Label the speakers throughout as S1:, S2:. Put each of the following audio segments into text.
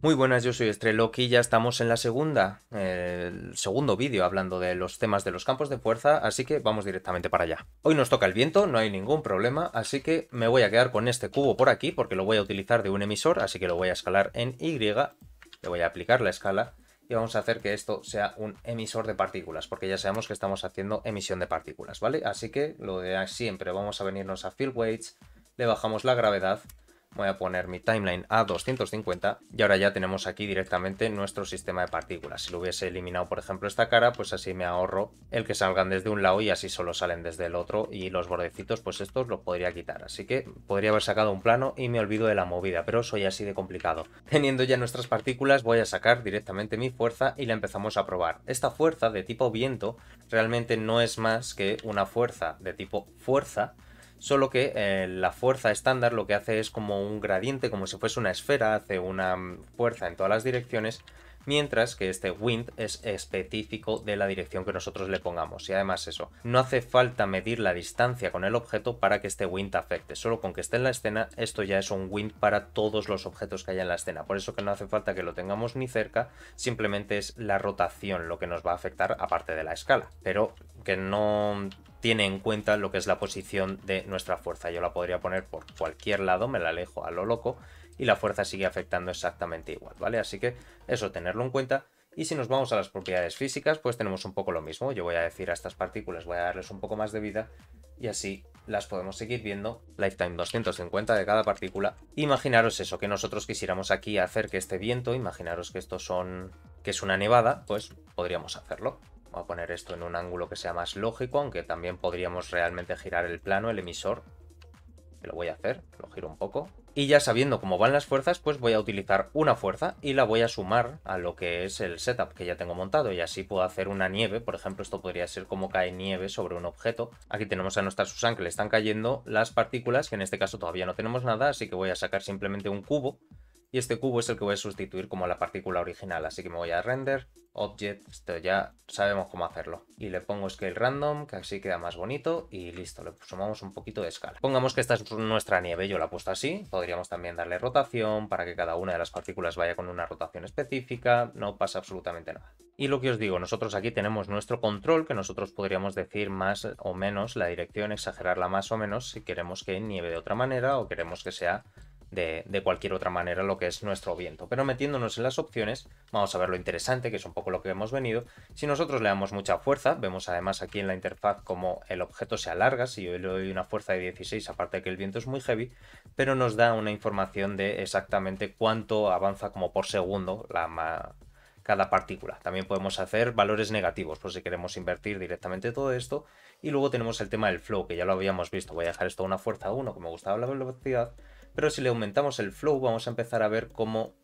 S1: Muy buenas, yo soy y ya estamos en la segunda, el segundo vídeo hablando de los temas de los campos de fuerza, así que vamos directamente para allá. Hoy nos toca el viento, no hay ningún problema, así que me voy a quedar con este cubo por aquí porque lo voy a utilizar de un emisor, así que lo voy a escalar en Y, le voy a aplicar la escala y vamos a hacer que esto sea un emisor de partículas, porque ya sabemos que estamos haciendo emisión de partículas, ¿vale? Así que lo de siempre, vamos a venirnos a Field Weights, le bajamos la gravedad Voy a poner mi timeline a 250 y ahora ya tenemos aquí directamente nuestro sistema de partículas. Si lo hubiese eliminado, por ejemplo, esta cara, pues así me ahorro el que salgan desde un lado y así solo salen desde el otro y los bordecitos, pues estos los podría quitar. Así que podría haber sacado un plano y me olvido de la movida, pero soy así de complicado. Teniendo ya nuestras partículas, voy a sacar directamente mi fuerza y la empezamos a probar. Esta fuerza de tipo viento realmente no es más que una fuerza de tipo fuerza solo que eh, la fuerza estándar lo que hace es como un gradiente, como si fuese una esfera, hace una mm, fuerza en todas las direcciones, mientras que este wind es específico de la dirección que nosotros le pongamos. Y además eso, no hace falta medir la distancia con el objeto para que este wind afecte, solo con que esté en la escena esto ya es un wind para todos los objetos que haya en la escena, por eso que no hace falta que lo tengamos ni cerca, simplemente es la rotación lo que nos va a afectar aparte de la escala, pero que no tiene en cuenta lo que es la posición de nuestra fuerza. Yo la podría poner por cualquier lado, me la alejo a lo loco y la fuerza sigue afectando exactamente igual, ¿vale? Así que eso, tenerlo en cuenta. Y si nos vamos a las propiedades físicas, pues tenemos un poco lo mismo. Yo voy a decir a estas partículas, voy a darles un poco más de vida y así las podemos seguir viendo. Lifetime 250 de cada partícula. Imaginaros eso, que nosotros quisiéramos aquí hacer que este viento, imaginaros que esto son que es una nevada, pues podríamos hacerlo. Voy a poner esto en un ángulo que sea más lógico, aunque también podríamos realmente girar el plano, el emisor. lo voy a hacer, lo giro un poco. Y ya sabiendo cómo van las fuerzas, pues voy a utilizar una fuerza y la voy a sumar a lo que es el setup que ya tengo montado. Y así puedo hacer una nieve, por ejemplo, esto podría ser como cae nieve sobre un objeto. Aquí tenemos a nuestra Susan que le están cayendo las partículas, que en este caso todavía no tenemos nada, así que voy a sacar simplemente un cubo y este cubo es el que voy a sustituir como la partícula original, así que me voy a render, object, esto ya sabemos cómo hacerlo. Y le pongo scale random, que así queda más bonito, y listo, le sumamos un poquito de escala. Pongamos que esta es nuestra nieve, yo la he puesto así, podríamos también darle rotación para que cada una de las partículas vaya con una rotación específica, no pasa absolutamente nada. Y lo que os digo, nosotros aquí tenemos nuestro control, que nosotros podríamos decir más o menos la dirección, exagerarla más o menos si queremos que nieve de otra manera o queremos que sea de, cualquier otra manera lo que es nuestro viento. Pero metiéndonos en las opciones, vamos a ver lo interesante, que es un poco lo que hemos venido. Si nosotros le damos mucha fuerza, vemos además aquí en la interfaz como el objeto se alarga, si yo le doy una fuerza de 16, aparte de que el viento es muy heavy, pero nos da una información de exactamente cuánto avanza como por segundo cada partícula. También podemos hacer valores negativos por si queremos invertir directamente todo esto. Y luego tenemos el tema del flow, que ya lo habíamos visto. Voy a dejar esto a una fuerza 1, que me gustaba la velocidad, pero si le aumentamos el flow vamos a empezar a ver cómo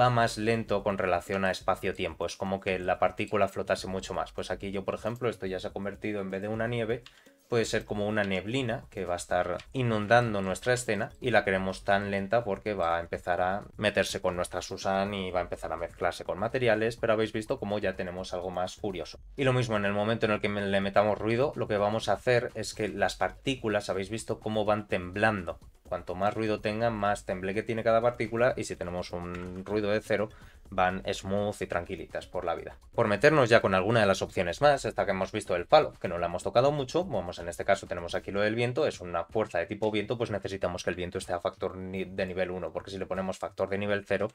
S1: va más lento con relación a espacio-tiempo. Es como que la partícula flotase mucho más. Pues aquí yo, por ejemplo, esto ya se ha convertido en vez de una nieve, puede ser como una neblina que va a estar inundando nuestra escena y la queremos tan lenta porque va a empezar a meterse con nuestra Susan y va a empezar a mezclarse con materiales, pero habéis visto cómo ya tenemos algo más curioso. Y lo mismo en el momento en el que le metamos ruido, lo que vamos a hacer es que las partículas, habéis visto cómo van temblando Cuanto más ruido tenga, más que tiene cada partícula y si tenemos un ruido de cero, van smooth y tranquilitas por la vida. Por meternos ya con alguna de las opciones más, esta que hemos visto el palo, que no la hemos tocado mucho, vamos, en este caso tenemos aquí lo del viento, es una fuerza de tipo viento, pues necesitamos que el viento esté a factor de nivel 1, porque si le ponemos factor de nivel 0,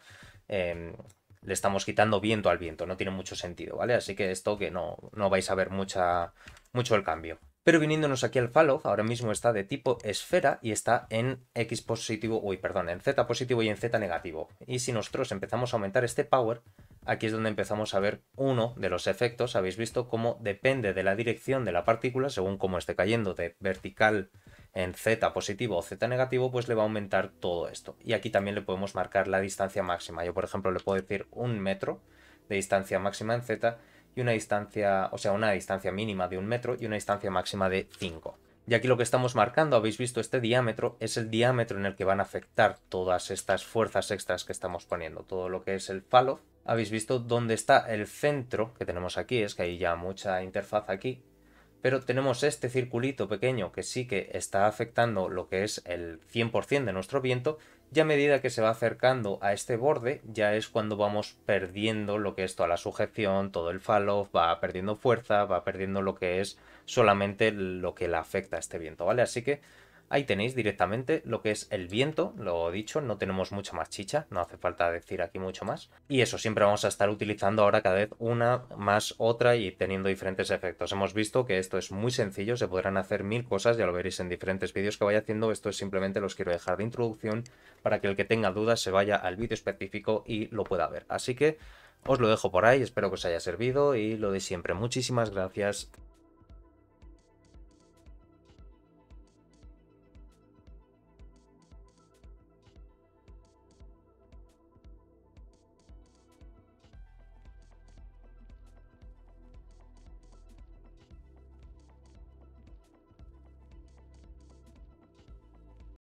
S1: em, le estamos quitando viento al viento, no tiene mucho sentido, ¿vale? Así que esto que no, no vais a ver mucha, mucho el cambio. Pero viniéndonos aquí al Falloff, ahora mismo está de tipo esfera y está en X positivo, uy, perdón, en Z positivo y en Z negativo. Y si nosotros empezamos a aumentar este power, aquí es donde empezamos a ver uno de los efectos. Habéis visto cómo depende de la dirección de la partícula, según cómo esté cayendo de vertical en Z positivo o Z negativo, pues le va a aumentar todo esto. Y aquí también le podemos marcar la distancia máxima. Yo, por ejemplo, le puedo decir un metro de distancia máxima en Z y una distancia, o sea, una distancia mínima de un metro y una distancia máxima de 5. Y aquí lo que estamos marcando, habéis visto este diámetro, es el diámetro en el que van a afectar todas estas fuerzas extras que estamos poniendo. Todo lo que es el falo, habéis visto dónde está el centro que tenemos aquí, es que hay ya mucha interfaz aquí. Pero tenemos este circulito pequeño que sí que está afectando lo que es el 100% de nuestro viento ya a medida que se va acercando a este borde, ya es cuando vamos perdiendo lo que es toda la sujeción, todo el falloff, va perdiendo fuerza, va perdiendo lo que es solamente lo que le afecta a este viento, ¿vale? Así que Ahí tenéis directamente lo que es el viento, lo dicho, no tenemos mucha más chicha, no hace falta decir aquí mucho más. Y eso, siempre vamos a estar utilizando ahora cada vez una más otra y teniendo diferentes efectos. Hemos visto que esto es muy sencillo, se podrán hacer mil cosas, ya lo veréis en diferentes vídeos que vaya haciendo. Esto es simplemente los quiero dejar de introducción para que el que tenga dudas se vaya al vídeo específico y lo pueda ver. Así que os lo dejo por ahí, espero que os haya servido y lo de siempre. Muchísimas gracias.